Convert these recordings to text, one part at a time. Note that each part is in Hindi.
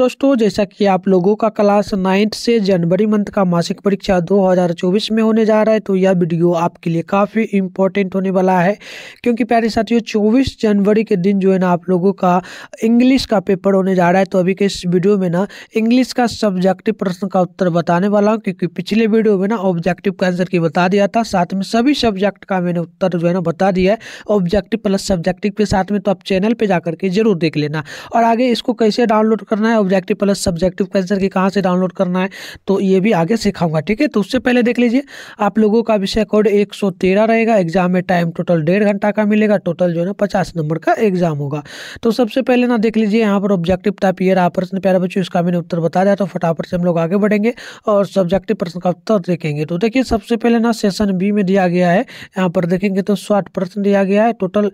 दोस्तों जैसा कि आप लोगों का क्लास नाइन्थ से जनवरी मंथ का मासिक परीक्षा 2024 में होने जा रहा है तो यह वीडियो आपके लिए काफ़ी इम्पोर्टेंट होने वाला है क्योंकि प्यारे साथियों 24 जनवरी के दिन जो है ना आप लोगों का इंग्लिश का पेपर होने जा रहा है तो अभी के इस वीडियो में ना इंग्लिश का सब्जेक्टिव प्रश्न का उत्तर बताने वाला हूँ क्योंकि पिछले वीडियो में ना ऑब्जेक्टिव का आंसर की बता दिया था साथ में सभी सब्जेक्ट का मैंने उत्तर जो है ना बता दिया है ऑब्जेक्टिव प्लस सब्जेक्टिव के साथ में तो आप चैनल पर जा करके जरूर देख लेना और आगे इसको कैसे डाउनलोड करना है ऑब्जेक्टिव प्लस सब्जेक्टिव क्वेश्चन की कहाँ से डाउनलोड करना है तो ये भी आगे सिखाऊंगा ठीक है तो उससे पहले देख लीजिए आप लोगों का विषय कोड एक सौ तेरह रहेगा एग्जाम में टाइम टोटल डेढ़ घंटा का मिलेगा टोटल जो है ना पचास नंबर का एग्जाम होगा तो सबसे पहले ना देख लीजिए यहाँ पर ऑब्जेक्टिव टाइप ये रहा प्रश्न प्यारा बच्चों इसका मैंने उत्तर बता दिया तो फटाफट से हम लोग आगे बढ़ेंगे और सब्जेक्टिव प्रश्न का उत्तर देखेंगे तो देखिए सबसे पहले ना सेशन बी में दिया गया है यहाँ पर देखेंगे तो शॉर्ट प्रश्न दिया गया है टोटल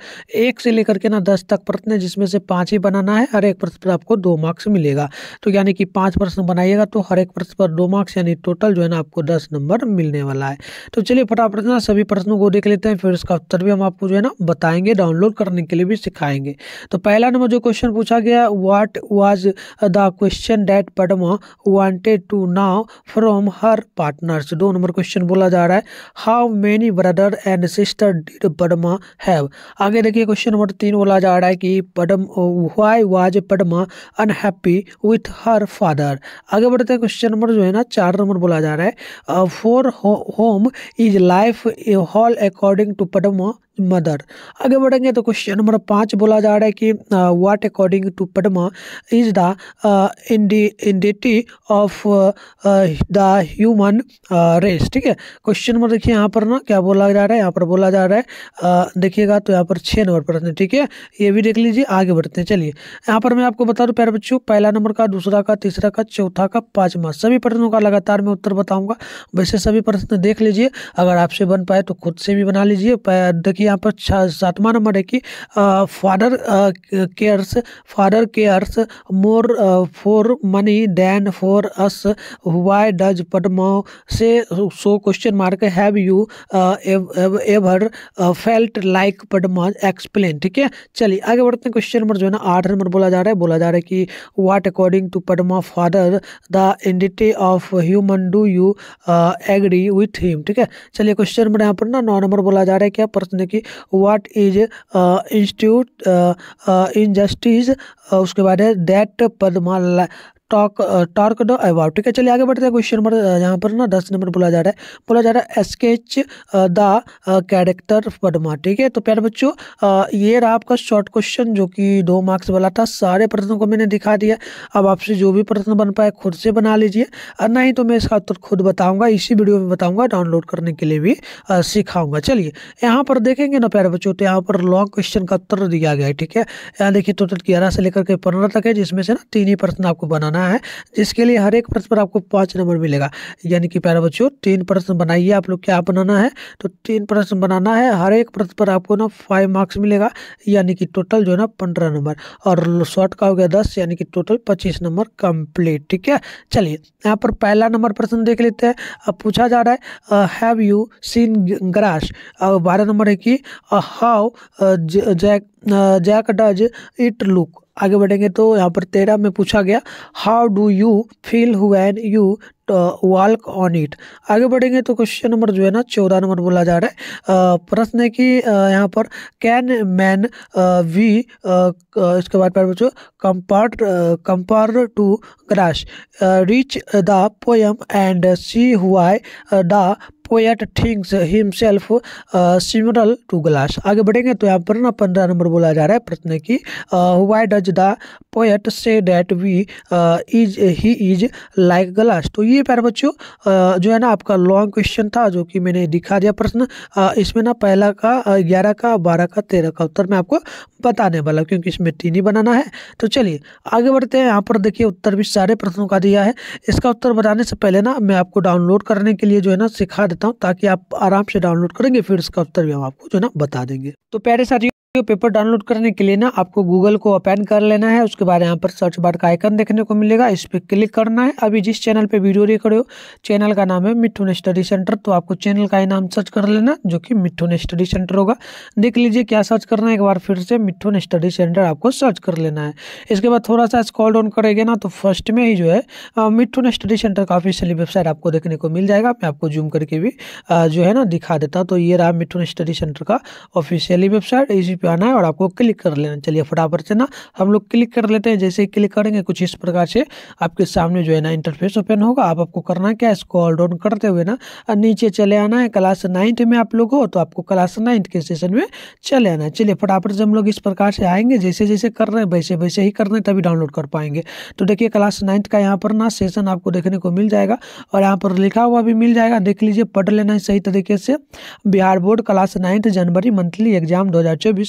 एक से लेकर के ना दस तक प्रश्न है जिसमें से पाँच ही बनाना है हर एक प्रश्न पर आपको दो मार्क्स मिलेगा बनाइएगा तो यानी कि पाँच प्रश्न बनाइएगा तो हर एक प्रश्न पर दो मार्क्स यानी टोटल जो है ना आपको दस नंबर मिलने वाला है तो चलिए फटाफट ना सभी प्रश्नों को देख लेते हैं फिर उसका उत्तर भी हम आपको जो है ना बताएंगे डाउनलोड करने के लिए भी सिखाएंगे तो पहला नंबर जो क्वेश्चन पूछा गया what was the question that Padma wanted to know from her partners दो नंबर क्वेश्चन बोला जा रहा है how many brother and sister did Padma have आगे देखिए क्वेश्चन नंबर तीन बोला जा रहा है कि Padma why was Padma unhappy with her father आगे बढ़ते हैं क्वेश्चन नंबर जो है ना चार नंबर बोला जा रहा है for home is life hall according to Padma mother आगे बढ़ेंगे तो क्वेश्चन नंबर पाँच बोला जा रहा है कि what according to Padma is the entity of the human race ठीक है क्वेश्चन नंबर देखिए यहाँ पर ना क्या बोला जा रहा है यहाँ पर बोला जा रहा है देखिएगा तो यहाँ पर छः नंबर प्रश्न ठीक है ये भी देख लीजिए आगे बढ़ते हैं चलिए यहाँ पर मैं आपको बता दूँ प्यारे बच्चों पहला नंबर का दूसरा का तीसरा का चौथा का पाँचवा सभी प्रश्नों का लगातार मैं उत्तर बताऊँगा वैसे सभी प्रश्न देख लीजिए अगर आपसे बन पाए तो खुद से भी बना लीजिए देखिए यहाँ पर सातवां नंबर है कि father cares father cares more for money than for us why does Padma say so question mark have you ever felt like Padma explain ठीक है चलिए आगे बढ़ते हैं क्वेश्चन नंबर जो है ना आठ नंबर बोला जा रहा है बोला जा रहा है कि what according to Padma father the entity of human do you agree with him ठीक है चलिए क्वेश्चन नंबर यहाँ पर ना नौ नंबर बोला जा रहा है क्या प्रश्न कि what is institute in justice उसके बाद है दैट पदमा टॉक टॉर्कडो अवार्ड ठीक है चलिए आगे बढ़ते हैं क्वेश्चन नंबर यहाँ पर ना दस नंबर बोला जा रहा है बोला जा रहा है स्केच द कैरेक्टर पडमा ठीक है तो प्यारे बच्चों uh, ये रहा आपका शॉर्ट क्वेश्चन जो कि दो मार्क्स वाला था सारे प्रश्नों को मैंने दिखा दिया अब आपसे जो भी प्रश्न बन पाए खुद से बना लीजिए और नहीं तो मैं इसका उत्तर खुद बताऊँगा इसी वीडियो में बताऊँगा डाउनलोड करने के लिए भी uh, सिखाऊंगा चलिए यहाँ पर देखेंगे ना प्यारे बच्चों तो यहाँ पर लॉन्ग क्वेश्चन का उत्तर दिया गया है ठीक है यहाँ देखिए टोटल ग्यारह से लेकर के पंद्रह तक है जिसमें से ना तीन ही प्रश्न आपको बनाना बनाना है जिसके लिए हर एक प्रश्न पर आपको पाँच नंबर मिलेगा यानी कि प्यारे बच्चों तीन प्रश्न बनाइए आप लोग क्या बनाना है तो तीन प्रश्न बनाना है हर एक प्रश्न पर आपको ना फाइव मार्क्स मिलेगा यानी कि टोटल जो है ना पंद्रह नंबर और शॉर्ट का हो गया दस यानी कि टोटल पच्चीस नंबर कम्प्लीट ठीक है चलिए यहाँ पर पहला नंबर प्रश्न देख लेते हैं अब पूछा जा रहा है हैव यू सीन ग्रास और बारह नंबर है कि how jack jack does it look आगे बढ़ेंगे तो यहाँ पर तेरह में पूछा गया how do you feel when you walk on it आगे बढ़ेंगे तो क्वेश्चन नंबर जो है ना चौदह नंबर बोला जा रहा है प्रश्न है कि यहाँ पर कैन मैन वी इसके बाद पर कंपार्ट compare to grass reach the poem and see हुआ the poet at things himself similar to glass आगे बढ़ेंगे तो यहाँ पर ना पंद्रह नंबर बोला जा रहा है प्रश्न की why does the poet say that we is he is like glass तो ये प्यार बच्चों uh, जो है ना आपका लॉन्ग क्वेश्चन था जो कि मैंने दिखा दिया प्रश्न uh, इसमें ना पहला का uh, ग्यारह का बारह का तेरह का उत्तर मैं आपको बताने वाला क्योंकि इसमें तीन ही बनाना है तो चलिए आगे बढ़ते हैं यहाँ पर देखिए उत्तर भी सारे प्रश्नों का दिया है इसका उत्तर बताने से पहले ना मैं आपको डाउनलोड करने के लिए जो है ना सिखा देता हूँ ताकि आप आराम से डाउनलोड करेंगे फिर उसका उत्तर भी हम आपको जो ना बता देंगे तो प्यारे साथियों जो पेपर डाउनलोड करने के लिए ना आपको गूगल को ओपन कर लेना है उसके बाद यहाँ पर सर्च बार का आइकन देखने को मिलेगा इस पर क्लिक करना है अभी जिस चैनल पे वीडियो देख रहे हो चैनल का नाम है मिठुन स्टडी सेंटर तो आपको चैनल का ही नाम सर्च कर लेना जो कि मिठुन स्टडी सेंटर होगा देख लीजिए क्या सर्च करना है एक बार फिर से मिठुन स्टडी सेंटर आपको सर्च कर लेना है इसके बाद थोड़ा सा स्कॉल डाउन करेगा ना तो फर्स्ट में ही जो है मिठुन स्टडी सेंटर का ऑफिशियली वेबसाइट आपको देखने को मिल जाएगा मैं आपको जूम करके भी जो है ना दिखा देता तो ये रहा मिठुन स्टडी सेंटर का ऑफिशियली वेबसाइट इसी पे आना है और आपको क्लिक कर लेना चलिए फटाफट से ना हम लोग क्लिक कर लेते हैं जैसे ही क्लिक करेंगे कुछ इस प्रकार से आपके सामने जो है ना इंटरफेस ओपन होगा आप आपको करना क्या इसको ऑल डाउन करते हुए ना नीचे चले आना है क्लास नाइन्थ में आप लोग हो तो आपको क्लास नाइन्थ के सेशन में चले आना है चलिए फटाफट से हम लोग इस प्रकार से आएंगे जैसे जैसे कर रहे हैं वैसे वैसे ही कर रहे हैं तभी डाउनलोड कर पाएंगे तो देखिए क्लास नाइन्थ का यहाँ पर ना सेशन आपको देखने को मिल जाएगा और यहाँ पर लिखा हुआ भी मिल जाएगा देख लीजिए पढ़ लेना है सही तरीके से बिहार बोर्ड क्लास नाइन्थ जनवरी मंथली एग्जाम दो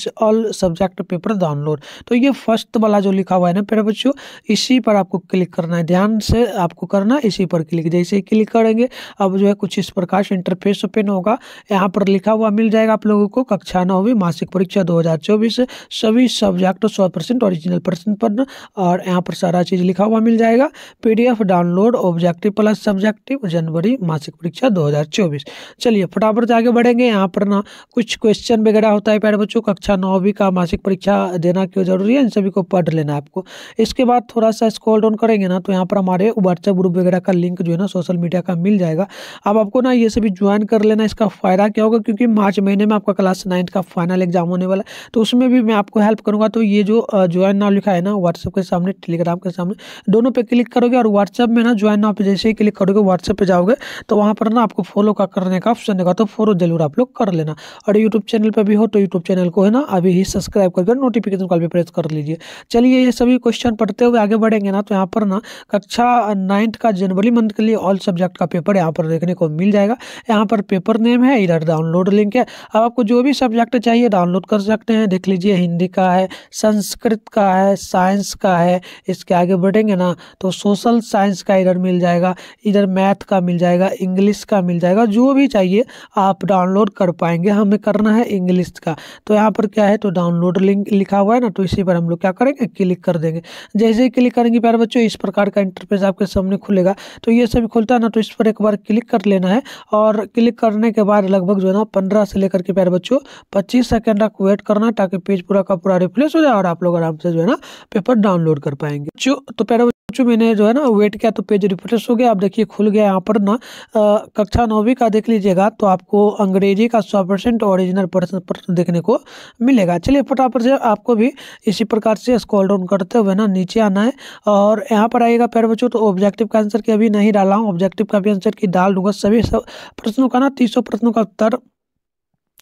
is all subject paper download तो ये फर्स्ट वाला जो लिखा हुआ है ना पेड़ बच्चों इसी पर आपको क्लिक करना है ध्यान से आपको करना इसी पर क्लिक जैसे ही क्लिक करेंगे अब जो है कुछ इस प्रकार से इंटरफेस ओपन होगा यहाँ पर लिखा हुआ मिल जाएगा आप लोगों को कक्षा नौवीं मासिक परीक्षा दो सभी सब्जेक्ट सौ परसेंट ओरिजिनल परसेंट पर और यहाँ पर सारा चीज़ लिखा हुआ मिल जाएगा PDF download objective plus subjective जनवरी मासिक परीक्षा 2024 चलिए फटाफट आगे बढ़ेंगे यहाँ पर ना कुछ क्वेश्चन वगैरह होता है प्यारे बच्चों कक्षा कक्षा नौवीं का मासिक परीक्षा देना क्यों जरूरी है इन सभी को पढ़ लेना आपको इसके बाद थोड़ा सा स्क्रॉल डाउन करेंगे ना तो यहाँ पर हमारे व्हाट्सएप ग्रुप वगैरह का लिंक जो है ना सोशल मीडिया का मिल जाएगा अब आपको ना ये सभी ज्वाइन कर लेना इसका फ़ायदा क्या होगा क्योंकि मार्च महीने में आपका क्लास नाइन्थ का फाइनल एग्जाम होने वाला है तो उसमें भी मैं आपको हेल्प करूँगा तो ये जो ज्वाइन नाव लिखा है ना व्हाट्सएप के सामने टेलीग्राम के सामने दोनों पर क्लिक करोगे और व्हाट्सएप में ना ज्वाइन नाव पर जैसे ही क्लिक करोगे व्हाट्सएप पर जाओगे तो वहाँ पर ना आपको फॉलो का करने का ऑप्शन देगा तो फॉलो जरूर आप लोग कर लेना और यूट्यूब चैनल पर भी हो तो यूट्यूब चैनल को है ना ना अभी ही सब्सक्राइब करके नोटिफिकेशन कॉल पर प्रेस कर लीजिए चलिए ये सभी क्वेश्चन पढ़ते हुए आगे बढ़ेंगे ना तो यहाँ पर ना कक्षा नाइन्थ का जनवरी मंथ के लिए ऑल सब्जेक्ट का पेपर यहाँ पर देखने को मिल जाएगा यहाँ पर पेपर नेम है इधर डाउनलोड लिंक है अब आपको जो भी सब्जेक्ट चाहिए डाउनलोड कर सकते हैं देख लीजिए हिंदी का है संस्कृत का है साइंस का है इसके आगे बढ़ेंगे ना तो सोशल साइंस का इधर मिल जाएगा इधर मैथ का मिल जाएगा इंग्लिश का मिल जाएगा जो भी चाहिए आप डाउनलोड कर पाएंगे हमें करना है इंग्लिश का तो यहाँ पर क्या है तो डाउनलोड लिंक लिखा हुआ है ना तो इसी पर हम लोग क्या करेंगे क्लिक कर देंगे जैसे ही क्लिक करेंगे प्यारे बच्चों इस प्रकार का इंटरफेस आपके सामने खुलेगा तो ये सभी खुलता है ना तो इस पर एक बार क्लिक कर लेना है और क्लिक करने के बाद लगभग जो है ना पंद्रह से लेकर के प्यारे बच्चों पच्चीस सेकेंड तक वेट करना ताकि पेज पूरा का पूरा रिफ्रेश हो जाए और आप लोग आराम से जो है ना पेपर डाउनलोड कर पाएंगे तो प्यारे जो मैंने जो है ना वेट किया तो पेज रिफ्रेश हो गया आप देखिए खुल गया यहाँ पर ना कक्षा नौवीं का देख लीजिएगा तो आपको अंग्रेजी का सौ परसेंट ऑरिजिनल प्रश्न देखने को मिलेगा चलिए फटाफट से आपको भी इसी प्रकार से स्कॉल डाउन करते हुए ना नीचे आना है और यहाँ पर आइएगा पैर बच्चों तो ऑब्जेक्टिव का आंसर की अभी नहीं डाला हूँ ऑब्जेक्टिव का भी आंसर की डाल दूंगा सभी प्रश्नों का ना तीसों प्रश्नों का उत्तर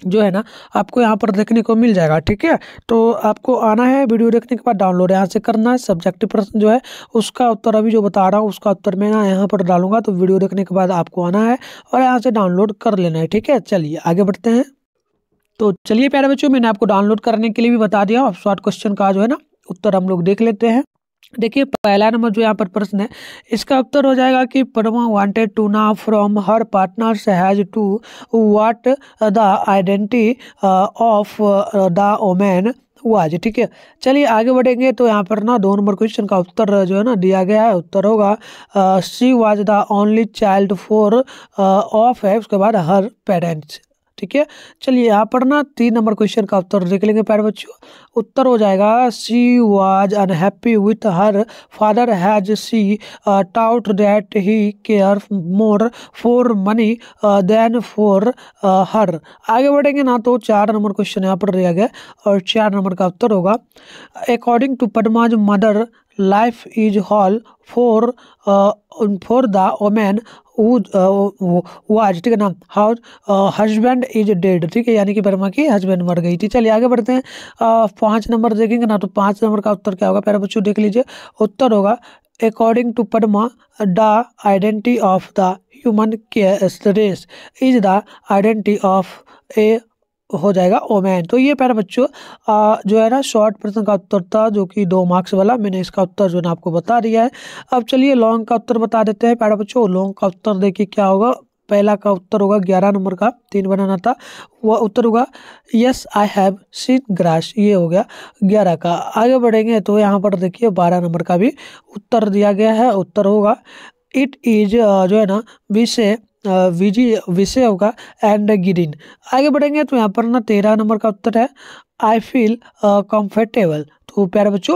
जो है ना आपको यहाँ पर देखने को मिल जाएगा ठीक है तो आपको आना है वीडियो देखने के बाद डाउनलोड यहाँ से करना है सब्जेक्टिव प्रश्न जो है उसका उत्तर अभी जो बता रहा हूँ उसका उत्तर मैं ना यहाँ पर डालूंगा तो वीडियो देखने के बाद आपको आना है और यहाँ से डाउनलोड कर लेना है ठीक है चलिए आगे बढ़ते हैं तो चलिए प्यारे बच्चों मैंने आपको डाउनलोड करने के लिए भी बता दिया शॉर्ट क्वेश्चन का जो है ना उत्तर हम लोग देख लेते हैं देखिए पहला नंबर जो यहाँ पर प्रश्न है इसका उत्तर हो जाएगा कि Padma wanted to know from her partner has to what the identity of the woman was ठीक है चलिए आगे बढ़ेंगे तो यहाँ पर ना दो नंबर क्वेश्चन का उत्तर जो है ना दिया गया है उत्तर होगा she was the only child for of है उसके बाद हर पेरेंट्स ठीक है चलिए यहाँ पर ना तीन नंबर क्वेश्चन का उत्तर देख लेंगे प्यारे बच्चों उत्तर हो जाएगा she was unhappy with her father as she thought that he care more for money than for her आगे बढ़ेंगे ना तो चार नंबर क्वेश्चन यहाँ पर दिया गया और चार नंबर का उत्तर होगा according to Padma's mother life is whole for for the the woman uh, ठीक है ना हाउ हजबैंड इज डेड ठीक है यानी कि वर्मा की हस्बैंड मर गई थी चलिए आगे बढ़ते हैं uh, पाँच नंबर देखेंगे ना तो पाँच नंबर का उत्तर क्या होगा पहले बच्चों देख लीजिए उत्तर होगा according to Padma the identity of the human race is the identity of a हो जाएगा ओमैन तो ये प्यारे बच्चों जो है ना शॉर्ट प्रश्न का उत्तर था जो कि दो मार्क्स वाला मैंने इसका उत्तर जो है आपको बता दिया है अब चलिए लॉन्ग का उत्तर बता देते हैं प्यारे बच्चों लॉन्ग का उत्तर देखिए क्या होगा पहला का उत्तर होगा ग्यारह नंबर का तीन बनाना था वह उत्तर होगा yes I have seen grass ये हो गया ग्यारह का आगे बढ़ेंगे तो यहाँ पर देखिए बारह नंबर का भी उत्तर दिया गया है उत्तर होगा इट इज जो है ना विषय विजी विषय होगा एंड गिरिन आगे बढ़ेंगे तो यहाँ पर ना तेरह नंबर का उत्तर है आई फील कम्फर्टेबल खूब प्यारे बच्चों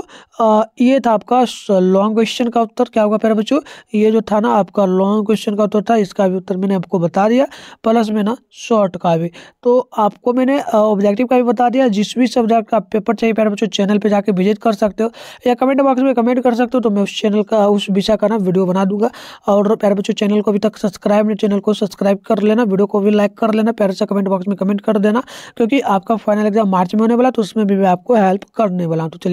ये था आपका लॉन्ग क्वेश्चन का उत्तर क्या होगा प्यारे बच्चों ये जो था ना आपका लॉन्ग क्वेश्चन का उत्तर था इसका भी उत्तर मैंने आपको बता दिया प्लस में ना शॉर्ट का भी तो आपको मैंने ऑब्जेक्टिव का भी बता दिया जिस भी सब्जेक्ट का पेपर चाहिए प्यारे बच्चों चैनल पर जाकर विजिट कर सकते हो या कमेंट बॉक्स में कमेंट कर सकते हो तो मैं उस चैनल का उस विषय का ना वीडियो बना दूंगा और प्यारे बच्चों चैनल को अभी तक सब्सक्राइब नहीं चैनल को सब्सक्राइब कर लेना वीडियो को भी लाइक कर लेना प्यारे से कमेंट बॉक्स में कमेंट कर देना क्योंकि आपका फाइनल एग्जाम मार्च में होने वाला तो उसमें भी मैं आपको हेल्प करने वाला हूँ तो चलिए